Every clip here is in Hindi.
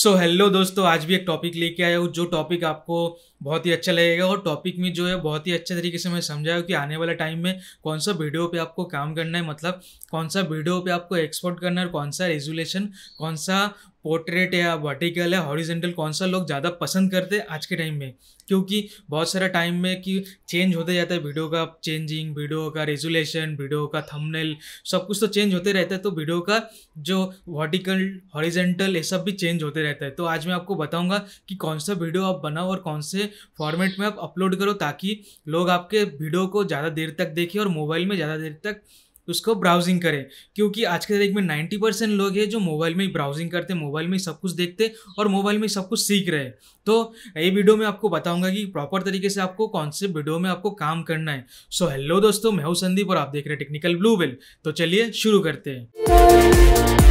सो so, हेलो दोस्तों आज भी एक टॉपिक लेके आया हूँ जो टॉपिक आपको बहुत ही अच्छा लगेगा और टॉपिक में जो है बहुत ही अच्छे तरीके से मैं समझाया हूँ कि आने वाले टाइम में कौन सा वीडियो पे आपको काम करना है मतलब कौन सा वीडियो पे आपको एक्सपोर्ट करना है और कौन सा रेजुलेशन कौन सा पोर्ट्रेट या वर्टिकल या हॉरिजेंटल कौन सा लोग ज़्यादा पसंद करते हैं आज के टाइम में क्योंकि बहुत सारा टाइम में कि चेंज होते जाता है वीडियो का चेंजिंग वीडियो का रेजुलेशन वीडियो का थंबनेल सब कुछ तो चेंज होते रहता है तो वीडियो का जो वर्टिकल हॉरिजेंटल ये सब भी चेंज होते रहता है तो आज मैं आपको बताऊँगा कि कौन सा वीडियो आप बनाओ और कौन से फॉर्मेट में आप अपलोड करो ताकि लोग आपके वीडियो को ज़्यादा देर तक देखें और मोबाइल में ज़्यादा देर तक उसको ब्राउजिंग करें क्योंकि आज के तारीख में नाइन्टी परसेंट लोग हैं जो मोबाइल में ही ब्राउजिंग करते हैं मोबाइल में ही सब कुछ देखते और मोबाइल में सब कुछ सीख रहे तो ये वीडियो में आपको बताऊंगा कि प्रॉपर तरीके से आपको कौन से वीडियो में आपको काम करना है सो हेलो दोस्तों मैं हूँ संदीप और आप देख रहे हैं टेक्निकल ब्लू बेल तो चलिए शुरू करते हैं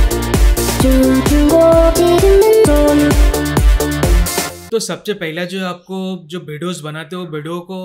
तो सबसे पहला जो आपको जो वीडियोस बनाते हो वीडियो को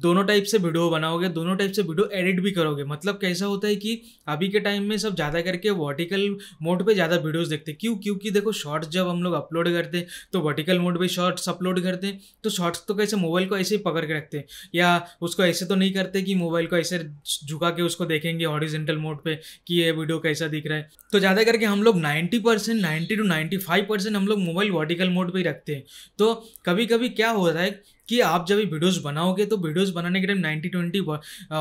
दोनों टाइप से वीडियो बनाओगे दोनों टाइप से वीडियो एडिट भी करोगे मतलब कैसा होता है कि अभी के टाइम में सब ज़्यादा करके वर्टिकल मोड पे ज़्यादा वीडियोस देखते हैं क्यों क्योंकि देखो शॉर्ट्स जब हम लोग अपलोड करते हैं तो वर्टिकल मोड पर शॉर्ट्स अपलोड करते हैं तो शॉर्ट्स तो कैसे मोबाइल को ऐसे ही पकड़ के रखते हैं या उसको ऐसे तो नहीं करते कि मोबाइल को ऐसे झुका के उसको देखेंगे ऑरिजेंटल मोड पर कि ये वीडियो कैसा दिख रहा है तो ज़्यादा करके हम लोग ninety percent ninety two ninety five percent हम लोग मोबाइल वर्टिकल मोड पर ही रखते हैं तो कभी कभी क्या हो रहा है कि आप जब वीडियोस बनाओगे तो वीडियोस बनाने के time ninety twenty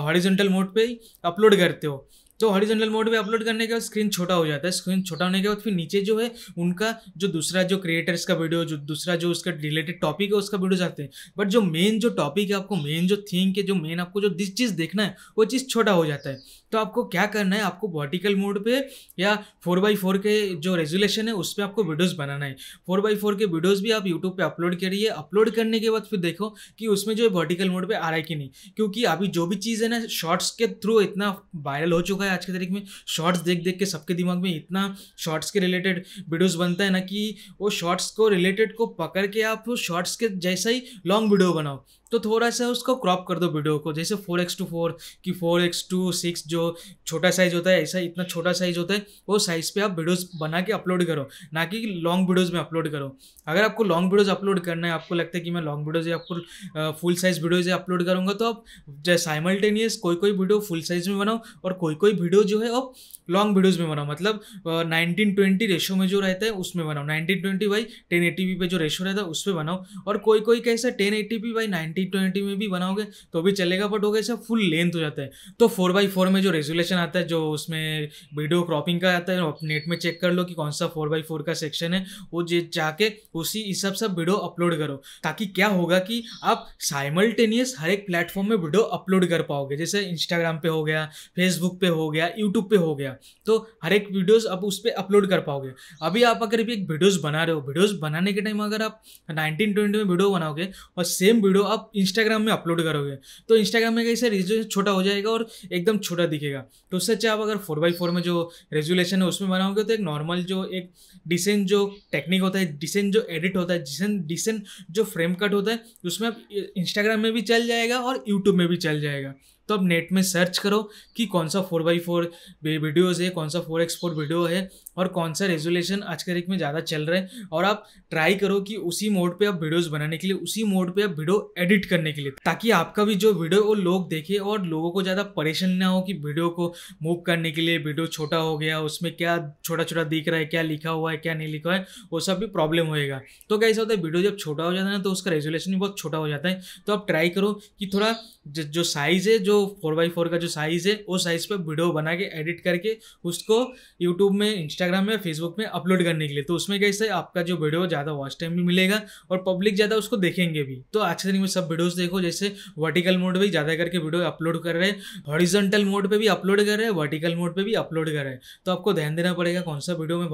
horizontal mode पे ही अपलोड करते हो जो तो हॉरिजॉन्टल मोड में अपलोड करने के बाद स्क्रीन छोटा हो जाता है स्क्रीन छोटा होने के बाद फिर नीचे जो है उनका जो दूसरा जो क्रिएटर्स का वीडियो जो दूसरा जो उसका रिलेटेड टॉपिक है उसका वीडियो आते हैं बट जो मेन जो टॉपिक है आपको मेन जो थिंक है जो मेन आपको जो जिस चीज़ देखना है वो चीज़ छोटा हो जाता है तो आपको क्या करना है आपको वर्टिकल मोड पे या फोर बाई फोर के जो रेजुलेशन है उस पर आपको वीडियोस बनाना है फोर बाई फोर के वीडियोस भी आप यूट्यूब पे अपलोड करिए अपलोड करने के बाद फिर देखो कि उसमें जो है वर्टिकल मोड पे आ रहा है कि नहीं क्योंकि अभी जो भी चीज़ है ना शॉर्ट्स के थ्रू इतना वायरल हो चुका है है आज की तारीख में शॉर्ट्स देख देख के सबके दिमाग में इतना शॉर्ट्स के रिलेटेड वीडियोस बनता है ना कि वो शॉर्ट्स को रिलेटेड को पकड़ के आप शॉर्ट्स के जैसा ही लॉन्ग वीडियो बनाओ तो थोड़ा सा उसको क्रॉप कर दो वीडियो को जैसे फोर एक्स टू फोर कि फोर एक्स टू सिक्स जो छोटा साइज होता है ऐसा इतना छोटा साइज होता है वो साइज़ पे आप वीडियोस बना के अपलोड करो ना कि लॉन्ग वीडियोस में अपलोड करो अगर आपको लॉन्ग वीडियोस अपलोड करना है आपको लगता है कि मैं लॉन्ग वीडियोज या फुल साइज़ वीडियोज अपलोड करूँगा तो आप साइमल्टेनियस कोई कोई वीडियो फुल साइज़ में बनाओ और कोई कोई वीडियो जो है आप लॉन्ग वीडियोज़ में बनाओ मतलब नाइनटीन ट्वेंटी रेशो में जो रहता है उसमें बनाओ nineteen twenty by ten eighty P पे जो रेशो रहता है उस पर बनाओ और कोई कोई कैसा ten eighty P by nine twenty में भी बनाओगे तो भी चलेगा बट हो गया फुल लेंथ हो जाता है तो फोर बाई फोर में जो रेजुलेशन आता है जो उसमें वीडियो क्रॉपिंग का आता है नेट में चेक कर लो कि कौन सा फोर बाई फोर का सेक्शन है वो जे जाके उसी हिसाब से वीडियो अपलोड करो ताकि क्या होगा कि आप साइमल्टेनियस हर एक प्लेटफॉर्म में वीडियो अपलोड कर पाओगे जैसे इंस्टाग्राम पे हो गया फेसबुक पे हो गया यूट्यूब पे हो गया तो हर एक वीडियोस आप उस पर अपलोड कर पाओगे अभी आप अगर भी एक वीडियोस बना रहे हो वीडियोस बनाने के टाइम अगर आप नाइनटीन ट्वेंटी में वीडियो बनाओगे और सेम वीडियो आप इंस्टाग्राम में अपलोड करोगे तो इंस्टाग्राम में कैसे रेजुलेशन छोटा हो जाएगा और एकदम छोटा दिखेगा तो उससे अच्छा आप अगर फोर बाई फोर में जो रेजुलेशन है उसमें बनाओगे तो एक नॉर्मल जो एक डिसेंट जो टेक्निक होता है डिसेंट जो एडिट होता है डिसेंट डिसेंट जो फ्रेम कट होता है उसमें आप इंस्टाग्राम में भी चल जाएगा और यूट्यूब में भी चल जाएगा तो अब नेट में सर्च करो कि कौन सा फोर बाई फोर वीडियोज़ है कौन सा फोर एक्स फोर वीडियो है और कौन सा रेजोलेशन आज के रेट में ज़्यादा चल रहा है और आप ट्राई करो कि उसी मोड पे आप वीडियोस बनाने के लिए उसी मोड पे आप वीडियो एडिट करने के लिए ताकि आपका भी जो वीडियो वो लोग देखे और लोगों को ज़्यादा परेशान ना हो कि वीडियो को मूव करने के लिए वीडियो छोटा हो गया उसमें क्या छोटा छोटा दिख रहा है क्या लिखा हुआ है क्या नहीं लिखा हुआ है वो सब भी प्रॉब्लम होएगा तो ऐसा होता है वीडियो जब छोटा हो जाता है ना तो उसका रेजुलेशन भी बहुत छोटा हो जाता है तो आप ट्राई करो कि थोड़ा जो साइज़ है जो फोर बाई फोर का जो साइज़ है उस साइज़ पे वीडियो बना के एडिट करके उसको यूट्यूब में इंस्टाग्राम में फेसबुक में अपलोड करने के लिए तो उसमें कैसे आपका जो वीडियो ज़्यादा वॉच टाइम भी मिलेगा और पब्लिक ज़्यादा उसको देखेंगे भी तो आज के दिन में सब वीडियोज़ देखो जैसे वर्टिकल मोड पर भी ज़्यादा करके वीडियो अपलोड कर रहे हैं हॉरिजेंटल मोड पर भी अपलोड कर रहे हैं वर्टिकल मोड पर भी अपलोड कर रहे हैं तो आपको ध्यान देना पड़ेगा कौन सा वीडियो में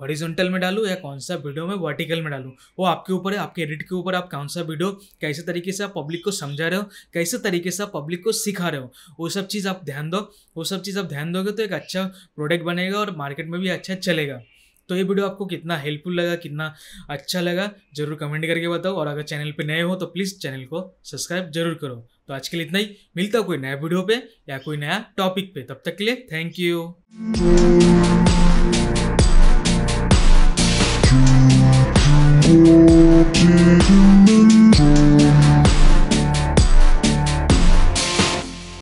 हॉरिजेंटल में डालू या कौन सा वीडियो में वर्टिकल में डालू वो आपके ऊपर है आपके एडिट के ऊपर आप कौन सा वीडियो कैसे तरीके से आप पब्लिक को समझा रहे हो कैसे तरीके से आप पब्लिक को सिखा दिखा रहे हो वो सब चीज़ आप ध्यान दो वो सब चीज़ आप ध्यान दोगे तो एक अच्छा प्रोडक्ट बनेगा और मार्केट में भी अच्छा चलेगा तो ये वीडियो आपको कितना हेल्पफुल लगा कितना अच्छा लगा जरूर कमेंट करके बताओ और अगर चैनल पे नए हो तो प्लीज़ चैनल को सब्सक्राइब जरूर करो तो आज के लिए इतना ही मिलता कोई नया वीडियो पे या कोई नया टॉपिक पे तब तक के लिए थैंक यू